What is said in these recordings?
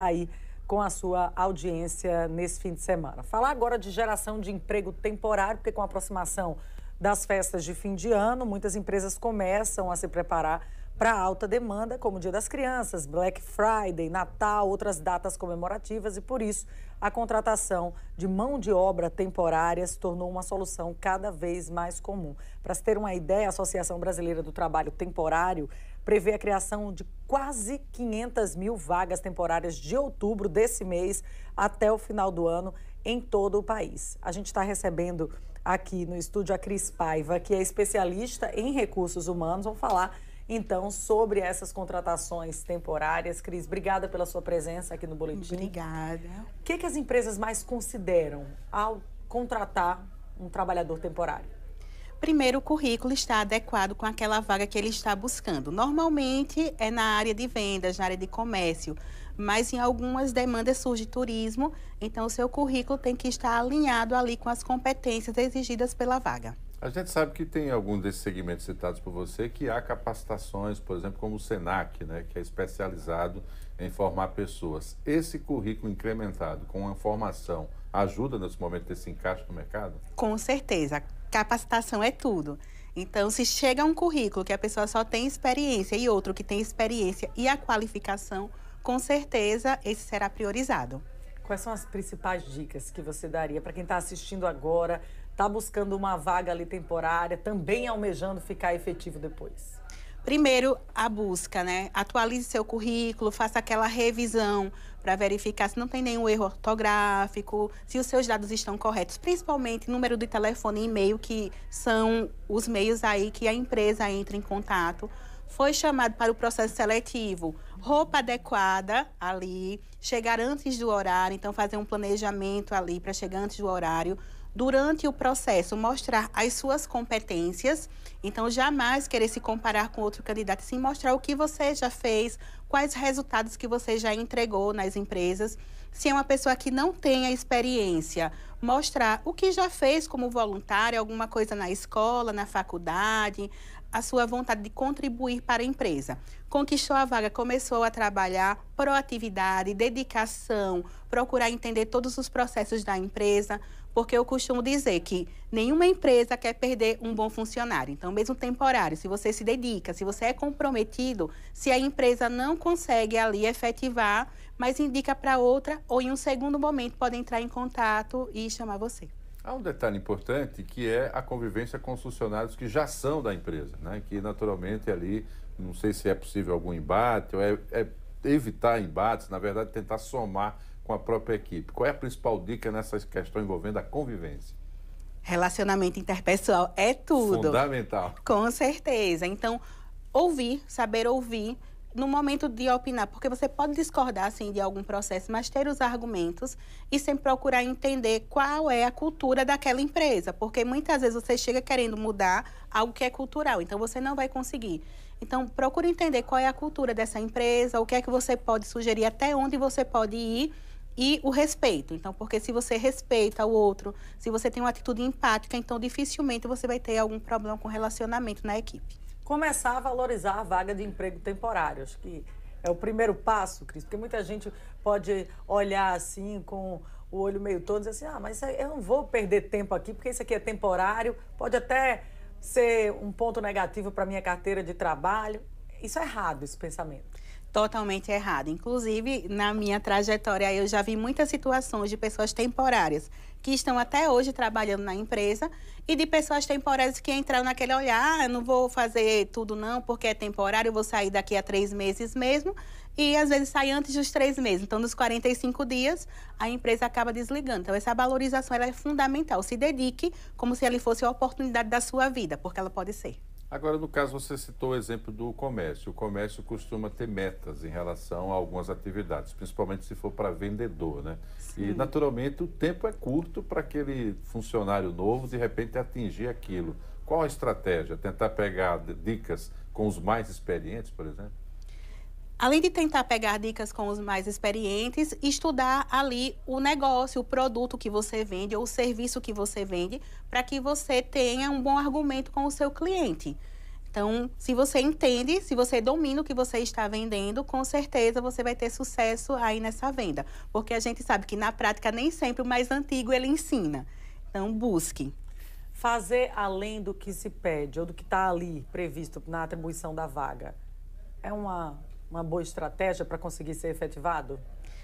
aí com a sua audiência nesse fim de semana. Falar agora de geração de emprego temporário, porque com a aproximação das festas de fim de ano, muitas empresas começam a se preparar para alta demanda, como o Dia das Crianças, Black Friday, Natal, outras datas comemorativas e por isso a contratação de mão de obra temporária se tornou uma solução cada vez mais comum. Para se ter uma ideia, a Associação Brasileira do Trabalho Temporário prevê a criação de quase 500 mil vagas temporárias de outubro desse mês até o final do ano em todo o país. A gente está recebendo aqui no estúdio a Cris Paiva, que é especialista em recursos humanos. Vamos falar então sobre essas contratações temporárias. Cris, obrigada pela sua presença aqui no Boletim. Obrigada. O que, que as empresas mais consideram ao contratar um trabalhador temporário? primeiro o currículo está adequado com aquela vaga que ele está buscando. Normalmente é na área de vendas, na área de comércio, mas em algumas demandas surge turismo, então o seu currículo tem que estar alinhado ali com as competências exigidas pela vaga. A gente sabe que tem alguns desses segmentos citados por você que há capacitações, por exemplo, como o SENAC, né, que é especializado em formar pessoas. Esse currículo incrementado com a formação ajuda nesse momento desse encaixe no mercado? Com certeza. Capacitação é tudo. Então, se chega um currículo que a pessoa só tem experiência e outro que tem experiência e a qualificação, com certeza esse será priorizado. Quais são as principais dicas que você daria para quem está assistindo agora, está buscando uma vaga ali temporária, também almejando ficar efetivo depois? Primeiro, a busca, né? Atualize seu currículo, faça aquela revisão para verificar se não tem nenhum erro ortográfico, se os seus dados estão corretos, principalmente número de telefone e e-mail, que são os meios aí que a empresa entra em contato foi chamado para o processo seletivo. Roupa adequada ali, chegar antes do horário, então fazer um planejamento ali para chegar antes do horário. Durante o processo, mostrar as suas competências. Então, jamais querer se comparar com outro candidato, sim mostrar o que você já fez, quais resultados que você já entregou nas empresas. Se é uma pessoa que não tem a experiência, mostrar o que já fez como voluntário, alguma coisa na escola, na faculdade, a sua vontade de contribuir para a empresa. Conquistou a vaga, começou a trabalhar proatividade, dedicação, procurar entender todos os processos da empresa, porque eu costumo dizer que nenhuma empresa quer perder um bom funcionário. Então, mesmo temporário, se você se dedica, se você é comprometido, se a empresa não consegue ali efetivar, mas indica para outra ou em um segundo momento pode entrar em contato e chamar você. Há um detalhe importante que é a convivência com os funcionários que já são da empresa, né? que naturalmente ali, não sei se é possível algum embate, ou é, é evitar embates, na verdade tentar somar com a própria equipe. Qual é a principal dica nessa questão envolvendo a convivência? Relacionamento interpessoal é tudo. Fundamental. Com certeza. Então, ouvir, saber ouvir, no momento de opinar, porque você pode discordar assim de algum processo, mas ter os argumentos e sempre procurar entender qual é a cultura daquela empresa, porque muitas vezes você chega querendo mudar algo que é cultural, então você não vai conseguir. Então, procure entender qual é a cultura dessa empresa, o que é que você pode sugerir, até onde você pode ir e o respeito. Então, porque se você respeita o outro, se você tem uma atitude empática, então dificilmente você vai ter algum problema com relacionamento na equipe começar a valorizar a vaga de emprego temporário. Acho que é o primeiro passo, Cris, porque muita gente pode olhar assim com o olho meio todo e dizer assim: ah, mas eu não vou perder tempo aqui, porque isso aqui é temporário, pode até ser um ponto negativo para minha carteira de trabalho. Isso é errado, esse pensamento totalmente errado. Inclusive, na minha trajetória, eu já vi muitas situações de pessoas temporárias que estão até hoje trabalhando na empresa e de pessoas temporárias que entraram naquele olhar, ah, eu não vou fazer tudo não, porque é temporário, eu vou sair daqui a três meses mesmo. E às vezes sai antes dos três meses. Então, nos 45 dias, a empresa acaba desligando. Então, essa valorização ela é fundamental. Se dedique como se ela fosse a oportunidade da sua vida, porque ela pode ser. Agora, no caso, você citou o exemplo do comércio. O comércio costuma ter metas em relação a algumas atividades, principalmente se for para vendedor, né? Sim. E, naturalmente, o tempo é curto para aquele funcionário novo, de repente, atingir aquilo. Qual a estratégia? Tentar pegar dicas com os mais experientes, por exemplo? Além de tentar pegar dicas com os mais experientes, estudar ali o negócio, o produto que você vende ou o serviço que você vende, para que você tenha um bom argumento com o seu cliente. Então, se você entende, se você domina o que você está vendendo, com certeza você vai ter sucesso aí nessa venda. Porque a gente sabe que na prática nem sempre o mais antigo ele ensina. Então, busque. Fazer além do que se pede ou do que está ali previsto na atribuição da vaga é uma uma boa estratégia para conseguir ser efetivado?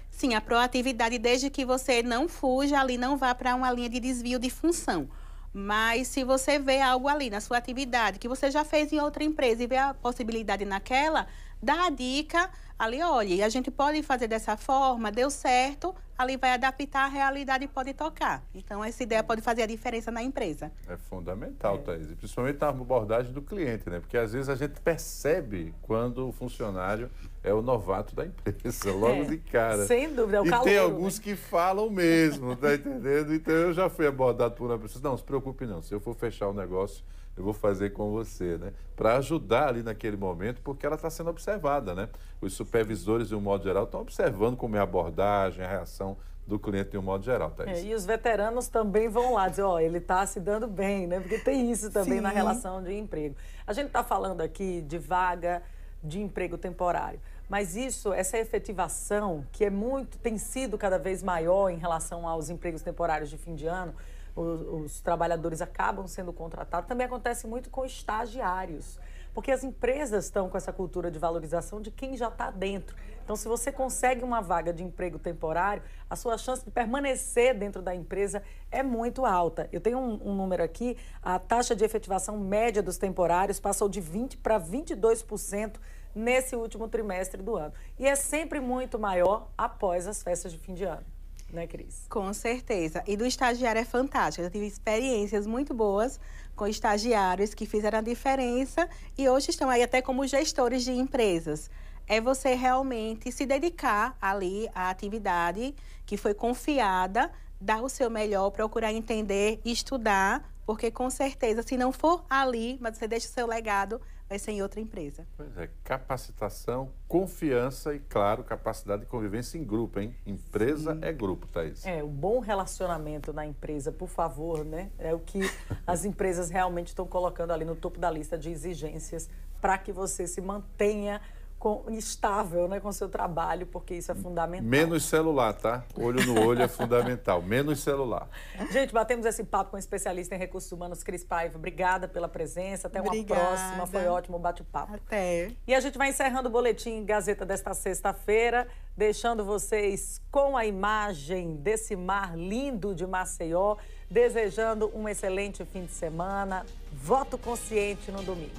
Sim, a proatividade, desde que você não fuja ali, não vá para uma linha de desvio de função. Mas se você vê algo ali na sua atividade que você já fez em outra empresa e vê a possibilidade naquela, dá a dica ali, olha, a gente pode fazer dessa forma, deu certo, ali vai adaptar a realidade e pode tocar. Então, essa ideia pode fazer a diferença na empresa. É fundamental, é. Thais, e principalmente na abordagem do cliente, né? Porque às vezes a gente percebe quando o funcionário é o novato da empresa, logo é, de cara. Sem dúvida, é o E tem né? alguns que falam mesmo, tá entendendo? Então eu já fui abordado por uma pessoa, não, se preocupe não, se eu for fechar o um negócio, eu vou fazer com você, né? Para ajudar ali naquele momento, porque ela está sendo observada, né? Os supervisores, de um modo geral, estão observando como é a abordagem, a reação do cliente de um modo geral, tá? É, e os veteranos também vão lá dizer, ó, oh, ele está se dando bem, né? Porque tem isso também Sim. na relação de emprego. A gente está falando aqui de vaga de emprego temporário. Mas isso, essa efetivação, que é muito, tem sido cada vez maior em relação aos empregos temporários de fim de ano, os, os trabalhadores acabam sendo contratados, também acontece muito com estagiários. Porque as empresas estão com essa cultura de valorização de quem já está dentro. Então, se você consegue uma vaga de emprego temporário, a sua chance de permanecer dentro da empresa é muito alta. Eu tenho um, um número aqui: a taxa de efetivação média dos temporários passou de 20% para 22% nesse último trimestre do ano. E é sempre muito maior após as festas de fim de ano. Né, Cris? Com certeza. E do estagiário é fantástico. Eu tive experiências muito boas com estagiários que fizeram a diferença e hoje estão aí até como gestores de empresas. É você realmente se dedicar ali à atividade que foi confiada, dar o seu melhor, procurar entender, estudar, porque com certeza, se não for ali, mas você deixa o seu legado, vai ser em outra empresa. Pois é, capacitação, confiança e, claro, capacidade de convivência em grupo, hein? Empresa Sim. é grupo, Thaís. É, o um bom relacionamento na empresa, por favor, né? É o que as empresas realmente estão colocando ali no topo da lista de exigências para que você se mantenha com, estável né, com seu trabalho, porque isso é fundamental. Menos celular, tá? Olho no olho é fundamental. Menos celular. Gente, batemos esse papo com o especialista em recursos humanos, Cris Paiva. Obrigada pela presença. Até Obrigada. uma próxima. Foi ótimo o bate-papo. Até. E a gente vai encerrando o boletim Gazeta desta sexta-feira, deixando vocês com a imagem desse mar lindo de Maceió, desejando um excelente fim de semana. Voto consciente no domingo.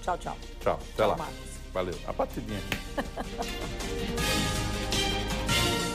Tchau, tchau. Tchau. Até tchau, lá. Marcos. Valeu. A batidinha aqui.